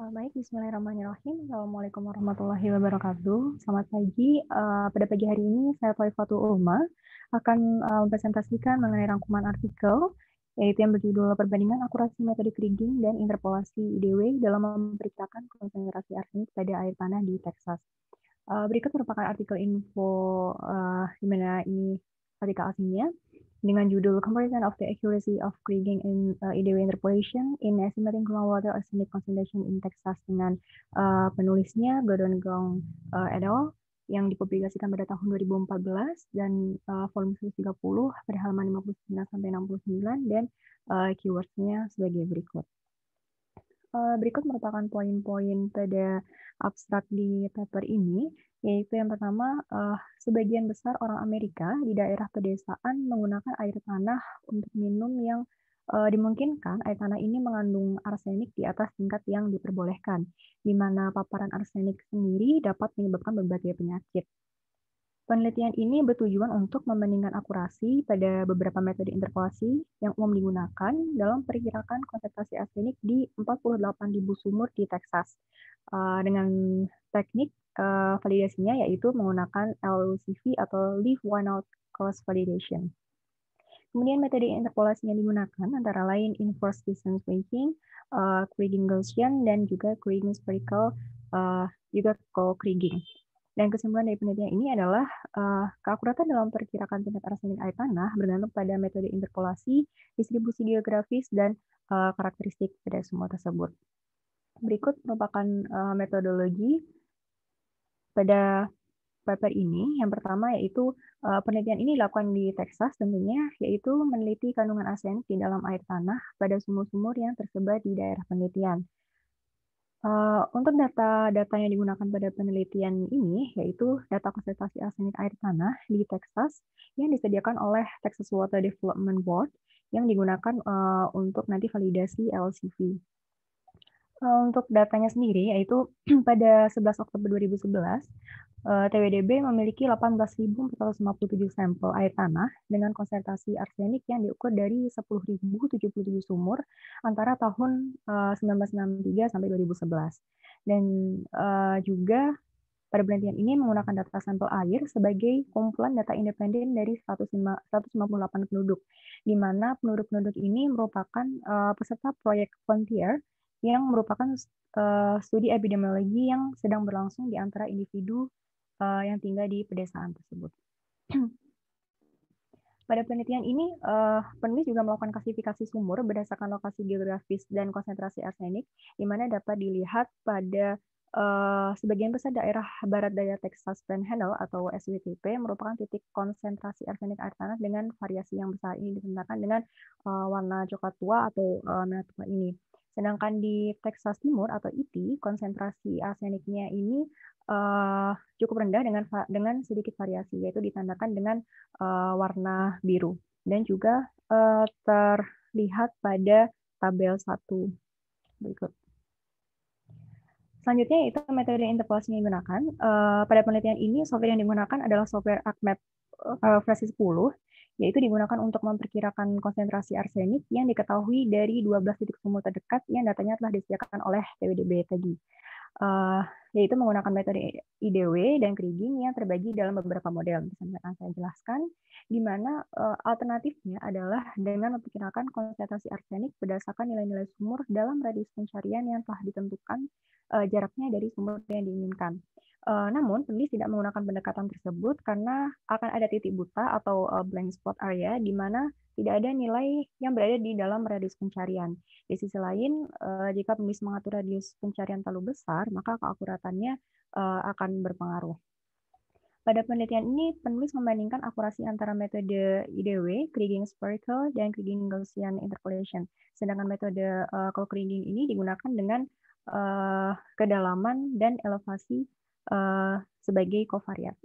Eh, baik, bismillahirrahmanirrahim. Assalamualaikum warahmatullahi wabarakatuh. Selamat pagi. Uh, pada pagi hari ini, saya Toifatul Ulma akan uh, mempresentasikan mengenai rangkuman artikel, yaitu yang berjudul Perbandingan Akurasi Metode Kriging dan Interpolasi IDW dalam memperkirakan konsentrasi arsenik pada air tanah di Texas. Uh, berikut merupakan artikel info uh, di mana ini artikel aslinya dengan judul Comparison of the Accuracy of Kriging in uh, IDW Interpolation in Estimating Groundwater Arsenic Concentration in Texas dengan uh, penulisnya Gordon Gong uh, et al yang dipublikasikan pada tahun 2014 dan uh, volume 30 pada halaman 59 sampai 69 dan uh, keywordsnya sebagai berikut. Uh, berikut merupakan poin-poin pada abstrak di paper ini yaitu yang pertama, uh, sebagian besar orang Amerika di daerah pedesaan menggunakan air tanah untuk minum yang uh, dimungkinkan air tanah ini mengandung arsenik di atas tingkat yang diperbolehkan, di mana paparan arsenik sendiri dapat menyebabkan berbagai penyakit. Penelitian ini bertujuan untuk membandingkan akurasi pada beberapa metode interpolasi yang umum digunakan dalam perkirakan konsentrasi arsenik di 48.000 sumur di Texas eh, dengan teknik uh, validasinya yaitu menggunakan LCV atau Leave One Out Cross Validation. Kemudian metode interpolasi yang digunakan antara lain inverse distance weighting, uh, Kriging Gaussian, dan juga Kriging spherical, uh, juga co-Kriging. Dan kesimpulan dari penelitian ini adalah uh, keakuratan dalam perkirakan tingkat arsenik air tanah bergantung pada metode interpolasi, distribusi geografis, dan uh, karakteristik pada semua tersebut. Berikut merupakan uh, metodologi pada paper ini. Yang pertama yaitu eh, penelitian ini dilakukan di Texas tentunya, yaitu meneliti kandungan arsenik di dalam air tanah pada sumur-sumur yang tersebar di daerah penelitian. Eh, untuk data-data yang digunakan pada penelitian ini, yaitu data konsentrasi arsenik air tanah di Texas yang disediakan oleh Texas Water Development Board yang digunakan eh, untuk nanti validasi LCV. Eh, untuk datanya sendiri, yaitu pada 11 Oktober 2011, eh, TWDB memiliki 18.457 sampel air tanah dengan konsentrasi arsenik yang diukur dari 10.077 sumur antara tahun 1963 eh, sampai 2011. Dan juga pada penelitian ini menggunakan data sampel air sebagai kumpulan data independen dari 158 penduduk, di mana penduduk-penduduk ini merupakan peserta proyek Frontier yang merupakan uh, studi epidemiologi yang sedang berlangsung di antara individu uh, yang tinggal di pedesaan tersebut. Pada penelitian ini, uh, penulis juga melakukan klasifikasi sumur berdasarkan lokasi geografis dan konsentrasi arsenik, di mana dapat dilihat pada uh, sebagian besar daerah barat daya Texas Panhandle atau SWTP merupakan titik konsentrasi arsenik air tanah dengan variasi yang besar ini ditentukan dengan uh, warna coklat tua atau uh, merah tua ini. Sedangkan di Texas Timur atau IT, e konsentrasi arseniknya ini uh, cukup rendah dengan dengan sedikit variasi, yaitu ditandakan dengan uh, warna biru dan juga uh, terlihat pada tabel 1 berikut. Selanjutnya itu metode interpolasi yang digunakan. Uh, pada penelitian ini, software yang digunakan adalah software ACMAP uh, versi 10 yaitu digunakan untuk memperkirakan konsentrasi arsenik yang diketahui dari 12 titik sumur terdekat yang datanya telah disediakan oleh PWDB tadi. Uh, yaitu menggunakan metode IDW dan Kriging yang terbagi dalam beberapa model. Bisa akan saya jelaskan, di mana uh, alternatifnya adalah dengan memperkirakan konsentrasi arsenik berdasarkan nilai-nilai sumur dalam radius pencarian yang telah ditentukan uh, jaraknya dari sumur yang diinginkan. Eh, namun, penulis tidak menggunakan pendekatan tersebut karena akan ada titik buta atau eh, blank spot area di mana tidak ada nilai yang berada di dalam radius pencarian. Di sisi lain, eh, jika penulis mengatur radius pencarian terlalu besar, maka keakuratannya akan berpengaruh. Pada penelitian ini, penulis membandingkan akurasi antara metode IDW, Kriging Spherical, dan Kriging Gaussian Interpolation. Sedangkan metode uh, Kriging ini digunakan dengan uh, kedalaman dan elevasi uh, sebagai kovariat.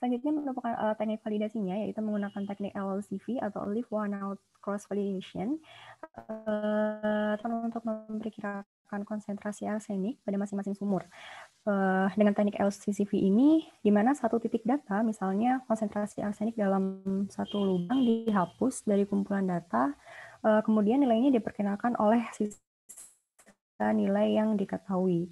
Selanjutnya merupakan uh, teknik validasinya yaitu menggunakan teknik LLCV atau Live One Out Cross Validation uh, untuk memperkirakan konsentrasi arsenik pada masing-masing sumur. Uh, dengan teknik LCCV ini, di mana satu titik data, misalnya konsentrasi arsenik dalam satu lubang dihapus dari kumpulan data, uh, kemudian nilainya diperkenalkan oleh sisa nilai yang diketahui.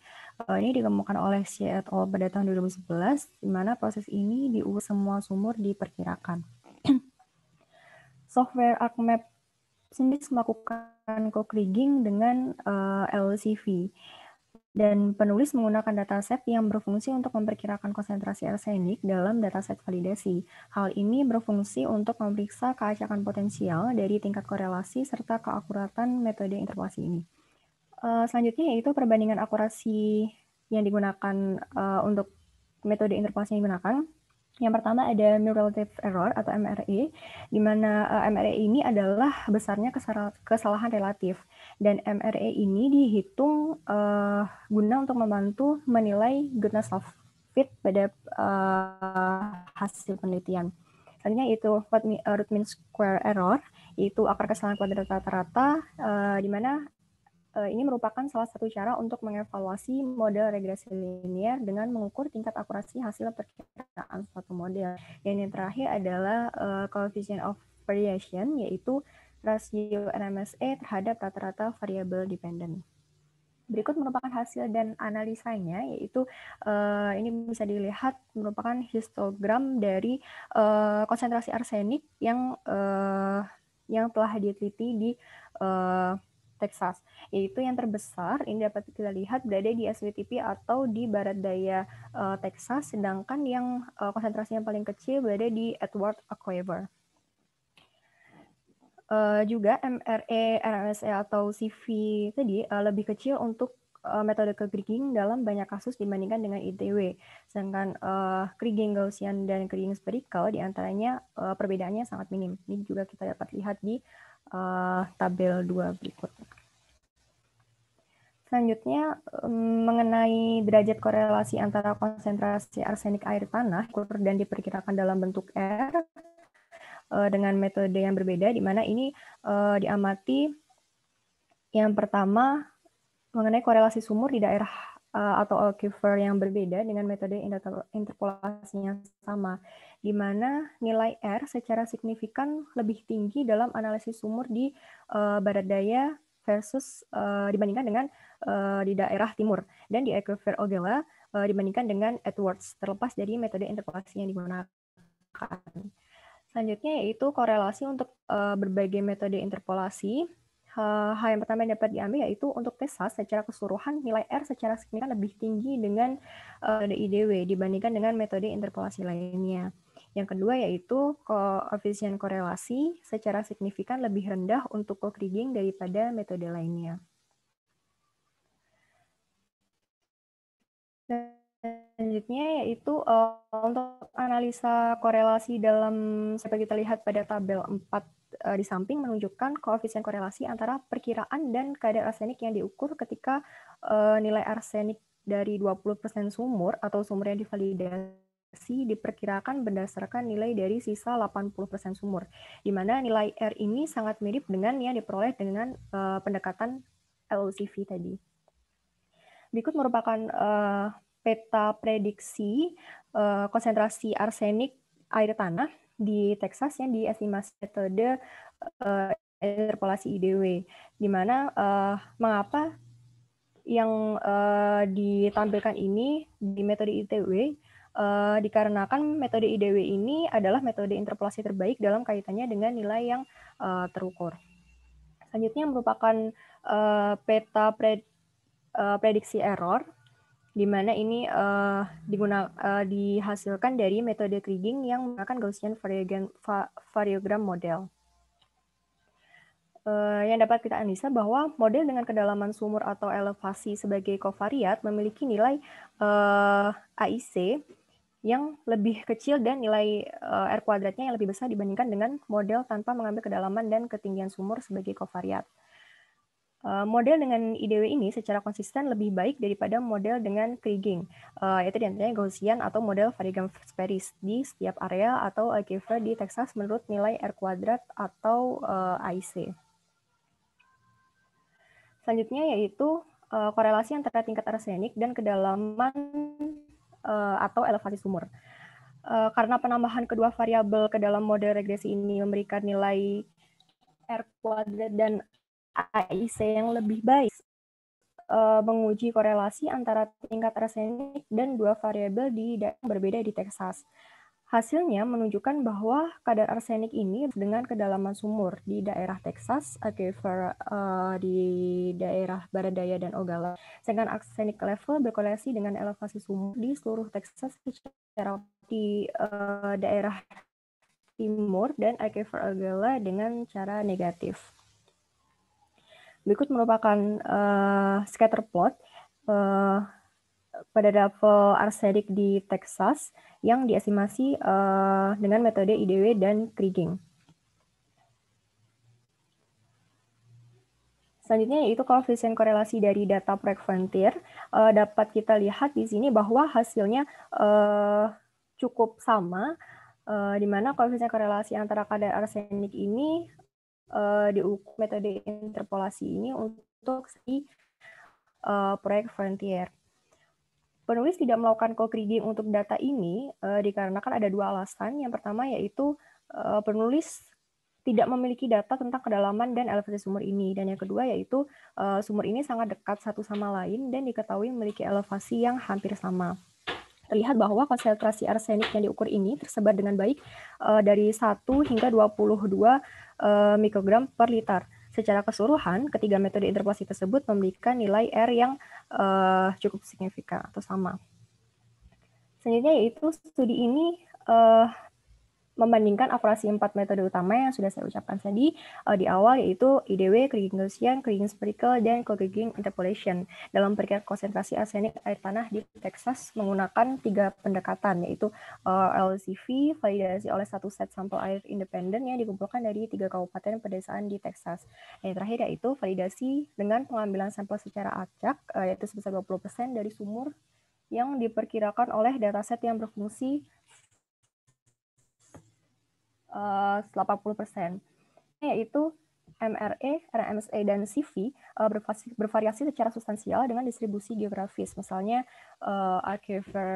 Eh, ini dikemukakan oleh Xie et pada tahun 2011, di mana proses ini di semua sumur diperkirakan. Software ArcMap sendiri melakukan co rigging dengan uh, eh, LCV dan penulis menggunakan dataset yang berfungsi untuk memperkirakan konsentrasi arsenik dalam dataset validasi. Hal ini berfungsi untuk memeriksa keacakan potensial dari tingkat korelasi serta keakuratan metode interpolasi ini. Eh, selanjutnya yaitu perbandingan akurasi yang digunakan uh, untuk metode interpolasi yang digunakan. Yang pertama ada relative error atau MRE, di mana uh, eh, MRE ini adalah besarnya kesalahan relatif. Dan MRE ini dihitung uh, guna untuk membantu menilai goodness of fit pada uh, hasil penelitian. Selanjutnya itu root mean square error, yaitu akar kesalahan kuadrat rata-rata, uh, di mana Eh, ini merupakan salah satu cara untuk mengevaluasi model regresi linier dengan mengukur tingkat akurasi hasil perkiraan suatu model. Dan yang terakhir adalah uh, coefficient of variation, yaitu rasio NMSA e terhadap rata-rata variable dependent. Berikut merupakan hasil dan analisanya, yaitu uh, ini bisa dilihat merupakan histogram dari uh, konsentrasi arsenik yang uh, yang telah diteliti di uh, Texas, yaitu yang terbesar ini dapat kita lihat berada di SWTP atau di barat daya uh, Texas, sedangkan yang uh, konsentrasi yang paling kecil berada di Edward Aquaver. Uh, eh, juga MRE, RMSE atau CV tadi uh, lebih kecil untuk uh, metode kriging dalam banyak kasus dibandingkan dengan ITW. Sedangkan uh, kriging Gaussian dan kriging spherical diantaranya uh, perbedaannya sangat minim. Ini juga kita dapat lihat di uh, tabel 2 berikutnya. Selanjutnya, mengenai derajat korelasi antara konsentrasi arsenik air tanah dan diperkirakan dalam bentuk R eh, dengan metode yang berbeda, di mana ini eh, diamati yang pertama mengenai korelasi sumur di daerah atau aquifer yang berbeda dengan metode interpolasinya sama di mana nilai R secara signifikan lebih tinggi dalam analisis sumur di uh, barat daya versus uh, dibandingkan dengan uh, di daerah timur dan di Aquifer Ogawa uh, dibandingkan dengan Edwards terlepas dari metode interpolasi yang digunakan. Selanjutnya yaitu korelasi untuk uh, berbagai metode interpolasi hal yang pertama yang dapat diambil yaitu untuk tesas secara keseluruhan nilai R secara signifikan lebih tinggi dengan uh, IDW dibandingkan dengan metode interpolasi lainnya. Yang kedua yaitu koefisien korelasi secara signifikan lebih rendah untuk cold reading daripada metode lainnya. Selanjutnya yaitu eh, untuk analisa korelasi dalam seperti kita lihat pada tabel 4 eh, di samping menunjukkan koefisien korelasi antara perkiraan dan kadar arsenik yang diukur ketika eh, nilai arsenik dari 20% sumur atau sumur yang divalidasi reaksi diperkirakan berdasarkan nilai dari sisa 80% sumur, di mana nilai R ini sangat mirip dengan yang diperoleh dengan uh, pendekatan LOCV tadi. Berikut merupakan uh, peta prediksi uh, konsentrasi arsenik air tanah di Texas yang diestimasi metode uh, interpolasi IDW, di mana uh, mengapa yang uh, ditampilkan ini di metode ITW Uh, dikarenakan metode IDW ini adalah metode interpolasi terbaik dalam kaitannya dengan nilai yang uh, terukur. Selanjutnya merupakan uh, peta pred, uh, prediksi error, di mana ini uh, diguna, uh, dihasilkan dari metode Kriging yang menggunakan Gaussian variogram, variogram model. Uh, yang dapat kita analisa bahwa model dengan kedalaman sumur atau elevasi sebagai kovariat memiliki nilai uh, AIC yang lebih kecil dan nilai uh, R kuadratnya yang lebih besar dibandingkan dengan model tanpa mengambil kedalaman dan ketinggian sumur sebagai kovariat. Uh, eh, model dengan IDW ini secara konsisten lebih baik daripada model dengan kriging, uh, yaitu diantaranya Gaussian atau model Varigam sparis di setiap area atau algebra di Texas menurut nilai R kuadrat atau uh, IC. Selanjutnya yaitu korelasi antara tingkat arsenik dan kedalaman Eh, atau elevasi sumur. Eh, karena penambahan kedua variabel ke dalam model regresi ini memberikan nilai R kuadrat dan AIC yang lebih baik, eh, menguji korelasi antara tingkat arsenik dan dua variabel di daerah berbeda di Texas. Hasilnya menunjukkan bahwa kadar arsenik ini dengan kedalaman sumur di daerah Texas, aquifer uh, di daerah barat daya dan Ogala. Sedangkan arsenik level berkorelasi dengan elevasi sumur di seluruh Texas secara di uh, daerah timur dan aquifer Ogala dengan cara negatif. Berikut merupakan uh, scatter plot uh, pada level arsenik di Texas yang diestimasi uh, eh, dengan metode IDW dan Kriging. Selanjutnya yaitu koefisien korelasi dari data proyek frontier. Uh, dapat kita lihat di sini bahwa hasilnya uh, cukup sama, uh, di mana koefisien korelasi antara kadar arsenik ini uh, diukur metode interpolasi ini untuk si uh, proyek frontier. Penulis tidak melakukan co reading untuk data ini uh, dikarenakan ada dua alasan. Yang pertama yaitu uh, penulis tidak memiliki data tentang kedalaman dan elevasi sumur ini. Dan yang kedua yaitu uh, sumur ini sangat dekat satu sama lain dan diketahui memiliki elevasi yang hampir sama. Terlihat bahwa konsentrasi arsenik yang diukur ini tersebar dengan baik uh, dari 1 hingga 22 uh, mikrogram per liter. Secara keseluruhan, ketiga metode interpolasi tersebut memberikan nilai R yang uh, cukup signifikan atau sama. Selanjutnya yaitu studi ini uh, membandingkan operasi empat metode utama yang sudah saya ucapkan tadi uh, di awal yaitu IDW, Kriging Gaussian, Kriging spherical, dan Kriging Interpolation dalam perkiraan konsentrasi arsenik air tanah di Texas menggunakan tiga pendekatan yaitu uh, eh, LCV, validasi oleh satu set sampel air independen yang dikumpulkan dari tiga kabupaten pedesaan di Texas. yang terakhir yaitu validasi dengan pengambilan sampel secara acak uh, yaitu sebesar 20% dari sumur yang diperkirakan oleh dataset yang berfungsi Eh, uh, 80%. Yaitu MRE, RMSE, dan CV uh, eh, bervariasi secara substansial dengan distribusi geografis. Misalnya uh, eh, archiver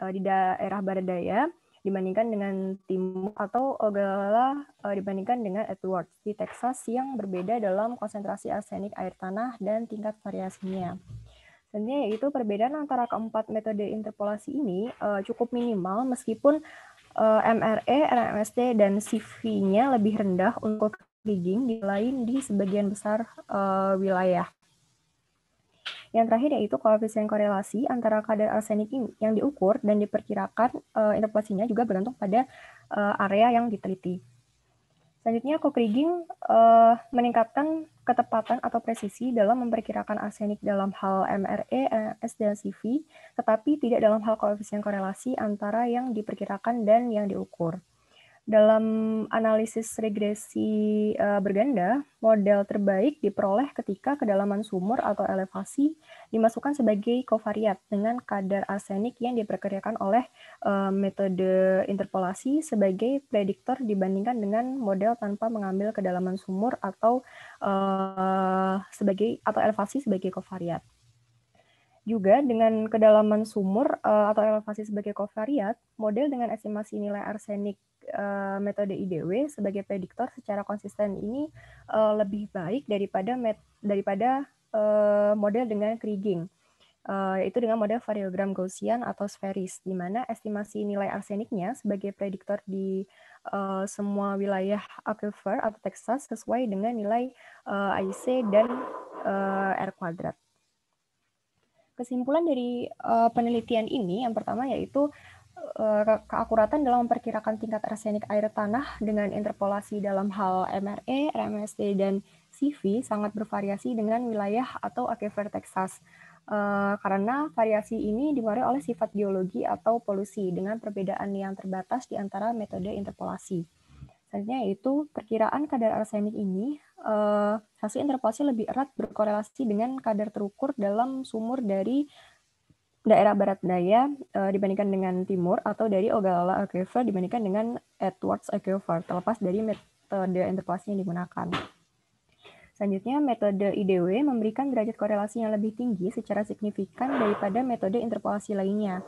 uh, di daerah barat daya dibandingkan dengan timur atau Ogala uh, dibandingkan dengan Edwards di Texas yang berbeda dalam konsentrasi arsenik air tanah dan tingkat variasinya. Tentunya yaitu perbedaan antara keempat metode interpolasi ini uh, cukup minimal meskipun uh, eh, MRE, RMSD, dan CV-nya lebih rendah untuk di lain di sebagian besar uh, wilayah. Yang terakhir yaitu koefisien korelasi antara kadar arsenik yang diukur dan diperkirakan uh, eh, interpolasinya juga bergantung pada uh, area yang diteliti. Selanjutnya, cock rigging uh, meningkatkan ketepatan atau presisi dalam memperkirakan arsenik dalam hal MRE, NS, dan CV, tetapi tidak dalam hal koefisien korelasi antara yang diperkirakan dan yang diukur. Dalam analisis regresi uh, berganda, model terbaik diperoleh ketika kedalaman sumur atau elevasi dimasukkan sebagai kovariat dengan kadar arsenik yang diperkirakan oleh uh, metode interpolasi sebagai prediktor dibandingkan dengan model tanpa mengambil kedalaman sumur atau uh, sebagai atau elevasi sebagai kovariat. Juga dengan kedalaman sumur uh, atau elevasi sebagai kovariat, model dengan estimasi nilai arsenik uh, metode IDW sebagai prediktor secara konsisten ini uh, lebih baik daripada met daripada uh, model dengan kriging. Uh, yaitu dengan model variogram Gaussian atau sferis, di mana estimasi nilai arseniknya sebagai prediktor di uh, semua wilayah aquifer atau Texas sesuai dengan nilai uh, IC dan uh, R kuadrat. Kesimpulan dari uh, penelitian ini yang pertama yaitu uh, keakuratan dalam memperkirakan tingkat arsenik air tanah dengan interpolasi dalam hal MRE, RMSD, dan CV sangat bervariasi dengan wilayah atau aquifer Texas. Uh, karena variasi ini dimulai oleh sifat geologi atau polusi dengan perbedaan yang terbatas di antara metode interpolasi. Selanjutnya yaitu perkiraan kadar arsenik ini uh, hasil interpolasi lebih erat berkorelasi dengan kadar terukur dalam sumur dari daerah barat daya uh, dibandingkan dengan timur atau dari Ogallala Aquifer dibandingkan dengan Edwards Aquifer terlepas dari metode interpolasi yang digunakan. Selanjutnya, metode IDW memberikan derajat korelasi yang lebih tinggi secara signifikan daripada metode interpolasi lainnya.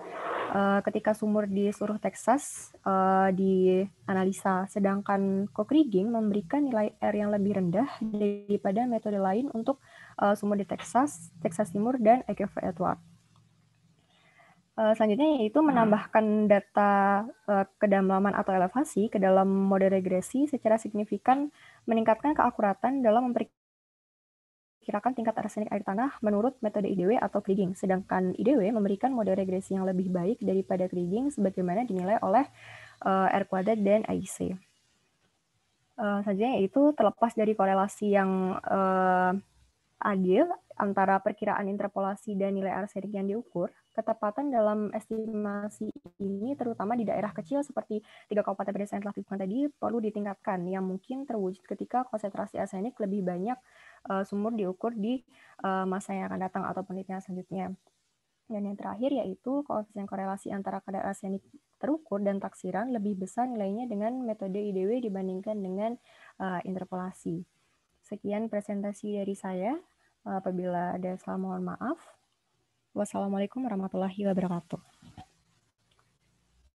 Eh, ketika sumur di seluruh Texas uh, dianalisa, sedangkan Cockrigging memberikan nilai R yang lebih rendah daripada metode lain untuk uh, sumur di Texas, Texas Timur, dan EKV Edward. selanjutnya yaitu menambahkan data uh, kedalaman atau elevasi ke dalam model regresi secara signifikan meningkatkan keakuratan dalam memperkirakan memperkirakan tingkat arsenik air tanah menurut metode IDW atau Kriging. Sedangkan IDW memberikan model regresi yang lebih baik daripada Kriging sebagaimana dinilai oleh uh, R kuadrat dan AIC. Uh, eh, Selanjutnya yaitu terlepas dari korelasi yang uh, adil antara perkiraan interpolasi dan nilai arsenik yang diukur, ketepatan dalam estimasi ini terutama di daerah kecil seperti tiga kabupaten pedesaan telah tadi perlu ditingkatkan yang mungkin terwujud ketika konsentrasi arsenik lebih banyak uh, sumur diukur di uh, masa yang akan datang atau penelitian selanjutnya. Dan yang terakhir yaitu koefisien korelasi antara kadar arsenik terukur dan taksiran lebih besar nilainya dengan metode IDW dibandingkan dengan uh, interpolasi. Sekian presentasi dari saya. Apabila ada salah mohon maaf. Wassalamualaikum warahmatullahi wabarakatuh.